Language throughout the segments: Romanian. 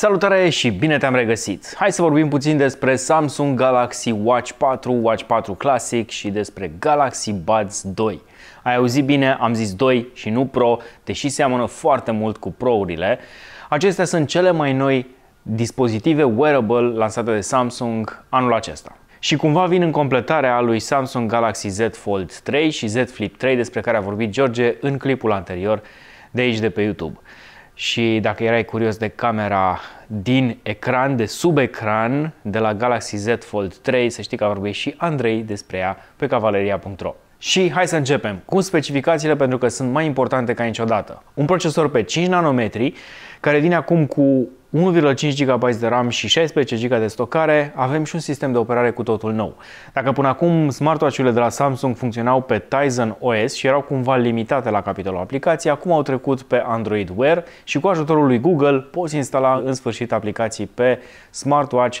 Salutare și bine te-am regăsit! Hai să vorbim puțin despre Samsung Galaxy Watch 4, Watch 4 Classic și despre Galaxy Buds 2. Ai auzit bine, am zis 2 și nu Pro, deși seamănă foarte mult cu Pro-urile. Acestea sunt cele mai noi dispozitive wearable lansate de Samsung anul acesta. Și cumva vin în completarea lui Samsung Galaxy Z Fold 3 și Z Flip 3 despre care a vorbit George în clipul anterior de aici de pe YouTube și dacă erai curios de camera din ecran, de sub ecran, de la Galaxy Z Fold 3, să știi că a vorbit și Andrei despre ea pe cavaleria.ro. Și hai să începem cu specificațiile pentru că sunt mai importante ca niciodată. Un procesor pe 5 nanometri care vine acum cu 1,5 GB de RAM și 16 GB de stocare, avem și un sistem de operare cu totul nou. Dacă până acum smartwatch-urile de la Samsung funcționau pe Tizen OS și erau cumva limitate la capitolul aplicații, acum au trecut pe Android Wear și cu ajutorul lui Google poți instala în sfârșit aplicații pe smartwatch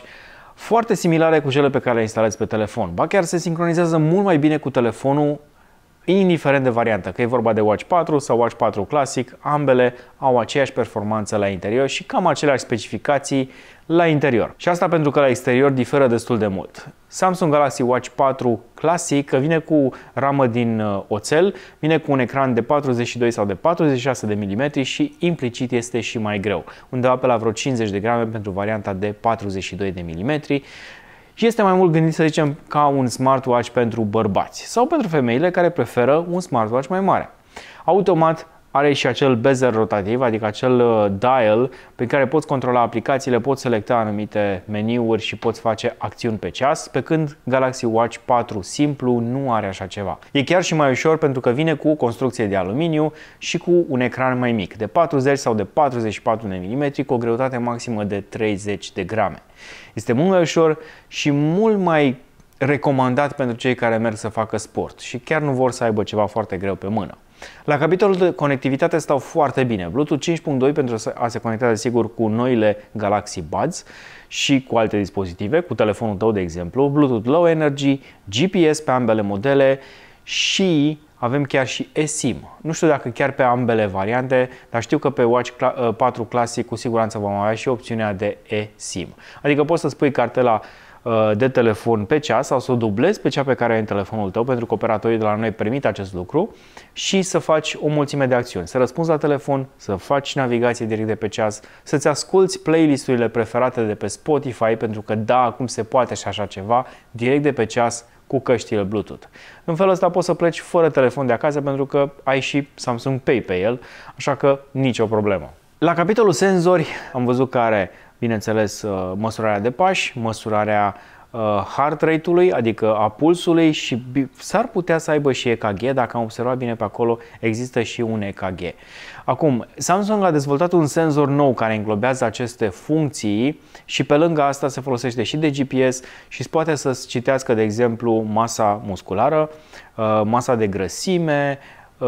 foarte similare cu cele pe care le instalezi pe telefon. Ba chiar se sincronizează mult mai bine cu telefonul indiferent de variantă, că e vorba de Watch 4 sau Watch 4 Classic, ambele au aceeași performanță la interior și cam aceleași specificații la interior. Și asta pentru că la exterior diferă destul de mult. Samsung Galaxy Watch 4 Classic vine cu ramă din uh, oțel, vine cu un ecran de 42 sau de 46 de mm și implicit este și mai greu, undeva pe la vreo 50 de grame pentru varianta de 42 de mm și este mai mult gândit, să zicem, ca un smartwatch pentru bărbați sau pentru femeile care preferă un smartwatch mai mare. Automat, are și acel bezel rotativ, adică acel uh, dial pe care poți controla aplicațiile, poți selecta anumite meniuri și poți face acțiuni pe ceas, pe când Galaxy Watch 4 simplu nu are așa ceva. E chiar și mai ușor pentru că vine cu construcție de aluminiu și cu un ecran mai mic, de 40 sau de 44 de mm, cu o greutate maximă de 30 de grame. Este mult mai ușor și mult mai recomandat pentru cei care merg să facă sport și chiar nu vor să aibă ceva foarte greu pe mână. La capitolul de conectivitate stau foarte bine. Bluetooth 5.2 pentru a se conecta, desigur, cu noile Galaxy Buds și cu alte dispozitive, cu telefonul tău, de exemplu, Bluetooth Low Energy, GPS pe ambele modele și avem chiar și eSIM. Nu știu dacă chiar pe ambele variante, dar știu că pe Watch 4 uh, Classic cu siguranță vom avea și opțiunea de eSIM. Adică poți să spui cartela Uh, de telefon pe ceas sau să o dublezi pe cea pe care ai în telefonul tău, pentru că operatorii de la noi permit acest lucru și să faci o mulțime de acțiuni. Să răspunzi la telefon, să faci navigație direct de pe ceas, să-ți asculti playlisturile preferate de pe Spotify, pentru că da, acum se poate și așa ceva, direct de pe ceas cu căștile Bluetooth. În felul ăsta poți să pleci fără telefon de acasă pentru că ai și Samsung Pay pe el, așa că nicio problemă. La capitolul senzori am văzut că are bineînțeles, uh, măsurarea de pași, măsurarea uh, heart rate-ului, adică a pulsului și s-ar putea să aibă și EKG, dacă am observat bine pe acolo, există și un EKG. Acum, Samsung a dezvoltat un senzor nou care înglobează aceste funcții și pe lângă asta se folosește și de GPS și poate să citească, de exemplu, masa musculară, uh, masa de grăsime,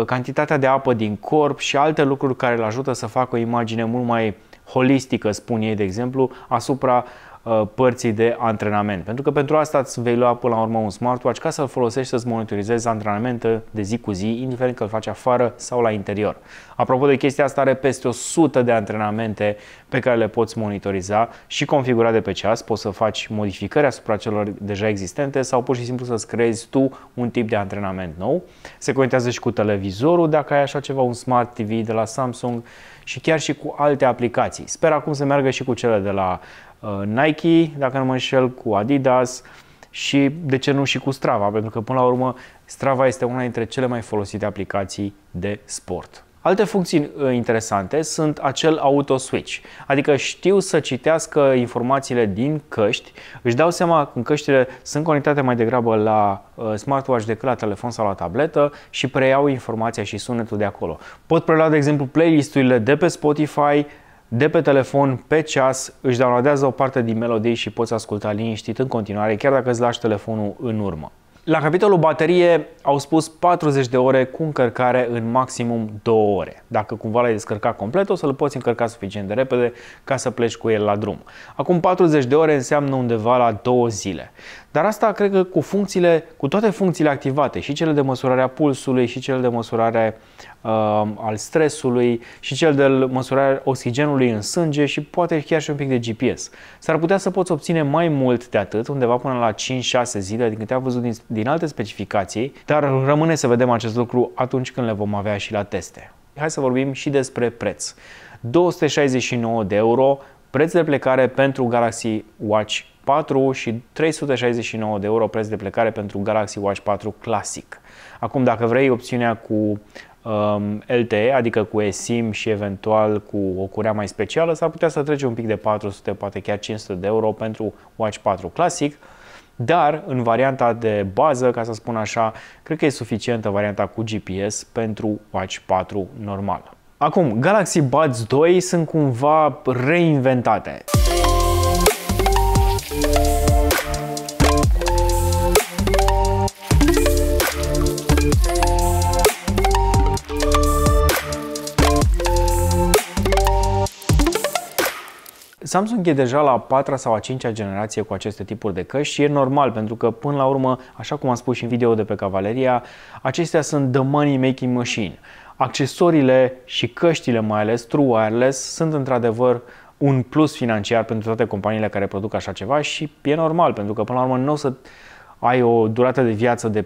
cantitatea de apă din corp și alte lucruri care îl ajută să facă o imagine mult mai holistică, spun ei, de exemplu, asupra uh, părții de antrenament. Pentru că pentru asta îți vei lua până la urmă un smartwatch ca să-l folosești să-ți monitorizezi antrenamente de zi cu zi, indiferent că îl faci afară sau la interior. Apropo de chestia asta, are peste 100 de antrenamente pe care le poți monitoriza și configura de pe ceas. Poți să faci modificări asupra celor deja existente sau pur și simplu să-ți creezi tu un tip de antrenament nou. Se conectează și cu televizorul dacă ai așa ceva, un Smart TV de la Samsung și chiar și cu alte aplicații. Sper acum să meargă și cu cele de la uh, Nike, dacă nu mă înșel, cu Adidas și de ce nu și cu Strava, pentru că până la urmă Strava este una dintre cele mai folosite aplicații de sport. Alte funcții uh, interesante sunt acel auto-switch, adică știu să citească informațiile din căști, își dau seama când căștile sunt conectate mai degrabă la uh, smartwatch decât la telefon sau la tabletă și preiau informația și sunetul de acolo. Pot prelua, de exemplu, playlisturile de pe Spotify, de pe telefon, pe ceas, își downloadează o parte din melodii și poți asculta liniștit în continuare, chiar dacă îți lași telefonul în urmă. La capitolul baterie au spus 40 de ore cu încărcare în maximum 2 ore. Dacă cumva l-ai descărcat complet, o să-l poți încărca suficient de repede ca să pleci cu el la drum. Acum 40 de ore înseamnă undeva la 2 zile. Dar asta cred că cu funcțiile, cu toate funcțiile activate, și cele de măsurare a pulsului, și cele de măsurare uh, al stresului, și cel de măsurare oxigenului în sânge și poate chiar și un pic de GPS. S-ar putea să poți obține mai mult de atât, undeva până la 5-6 zile, din câte am văzut din, din alte specificații, dar rămâne să vedem acest lucru atunci când le vom avea și la teste. Hai să vorbim și despre preț. 269 de euro, preț de plecare pentru Galaxy Watch 4 și 369 de euro preț de plecare pentru Galaxy Watch 4 Classic. Acum, dacă vrei opțiunea cu um, LTE, adică cu eSIM și eventual cu o curea mai specială, s-ar putea să treci un pic de 400, poate chiar 500 de euro pentru Watch 4 Classic, dar în varianta de bază, ca să spun așa, cred că e suficientă varianta cu GPS pentru Watch 4 normal. Acum, Galaxy Buds 2 sunt cumva reinventate. Samsung e deja la a patra sau a cincea generație cu aceste tipuri de căști și e normal pentru că până la urmă, așa cum am spus și în video de pe Cavaleria, acestea sunt the money making machine. Accesoriile și căștile mai ales true wireless sunt într-adevăr un plus financiar pentru toate companiile care produc așa ceva și e normal pentru că până la urmă nu o să ai o durată de viață de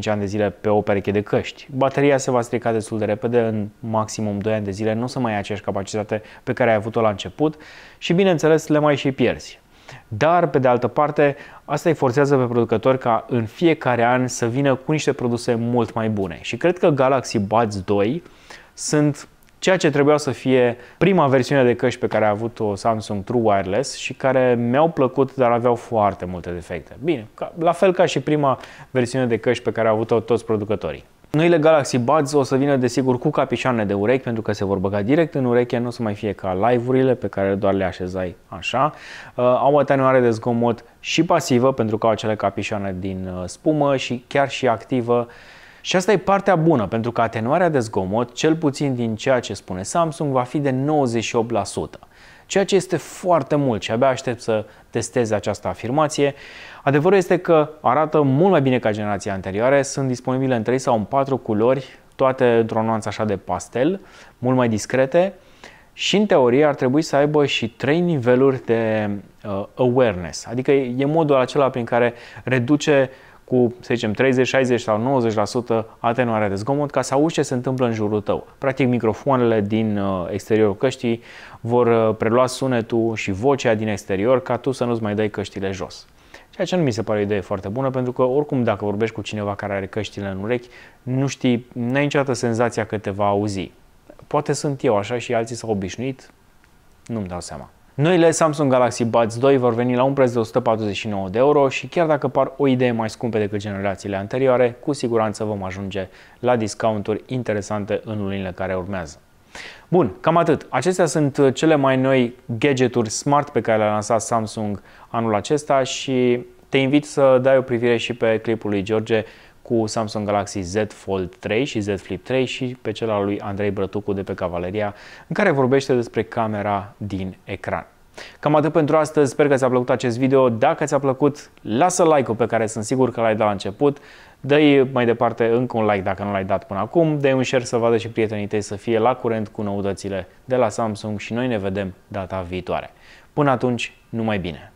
4-5 ani de zile pe o pereche de căști. Bateria se va strica destul de repede, în maximum 2 ani de zile nu o să mai ai aceeași capacitate pe care ai avut-o la început și bineînțeles le mai și pierzi. Dar, pe de altă parte, asta îi forțează pe producători ca în fiecare an să vină cu niște produse mult mai bune. Și cred că Galaxy Buds 2 sunt ceea ce trebuia să fie prima versiune de căști pe care a avut-o Samsung True Wireless și care mi-au plăcut, dar aveau foarte multe defecte. Bine, ca, la fel ca și prima versiune de căști pe care au avut-o toți producătorii. Noile Galaxy Buds o să vină desigur cu capișoane de urechi pentru că se vor băga direct în ureche, nu o să mai fie ca live-urile pe care doar le așezai așa. Uh, au o atenuare de zgomot și pasivă pentru că au acele capișoane din uh, spumă și chiar și activă și asta e partea bună, pentru că atenuarea de zgomot, cel puțin din ceea ce spune Samsung, va fi de 98%, ceea ce este foarte mult și abia aștept să testez această afirmație. Adevărul este că arată mult mai bine ca generația anterioare, sunt disponibile în 3 sau în 4 culori, toate într-o nuanță așa de pastel, mult mai discrete și în teorie ar trebui să aibă și trei niveluri de uh, awareness, adică e modul acela prin care reduce cu, să zicem, 30, 60 sau 90% atenuarea de zgomot ca să auzi ce se întâmplă în jurul tău. Practic, microfoanele din uh, exteriorul căștii vor uh, prelua sunetul și vocea din exterior ca tu să nu-ți mai dai căștile jos. Ceea ce nu mi se pare o idee foarte bună, pentru că oricum dacă vorbești cu cineva care are căștile în urechi, nu știi, n-ai niciodată senzația că te va auzi. Poate sunt eu așa și alții s-au obișnuit, nu-mi dau seama. Noile Samsung Galaxy Buds 2 vor veni la un preț de 149 de euro și chiar dacă par o idee mai scumpe decât generațiile anterioare, cu siguranță vom ajunge la discounturi interesante în lunile care urmează. Bun, cam atât. Acestea sunt uh, cele mai noi gadgeturi smart pe care le-a lansat Samsung anul acesta și te invit să dai o privire și pe clipul lui George cu Samsung Galaxy Z Fold 3 și Z Flip 3 și pe cel al lui Andrei Brătucu de pe Cavaleria, în care vorbește despre camera din ecran. Cam atât pentru astăzi, sper că ți-a plăcut acest video. Dacă ți-a plăcut, lasă like-ul pe care sunt sigur că l-ai dat la început. Dă-i mai departe încă un like dacă nu l-ai dat până acum. dă un share să vadă și prietenii tăi să fie la curent cu noutățile de la Samsung și noi ne vedem data viitoare. Până atunci, numai bine!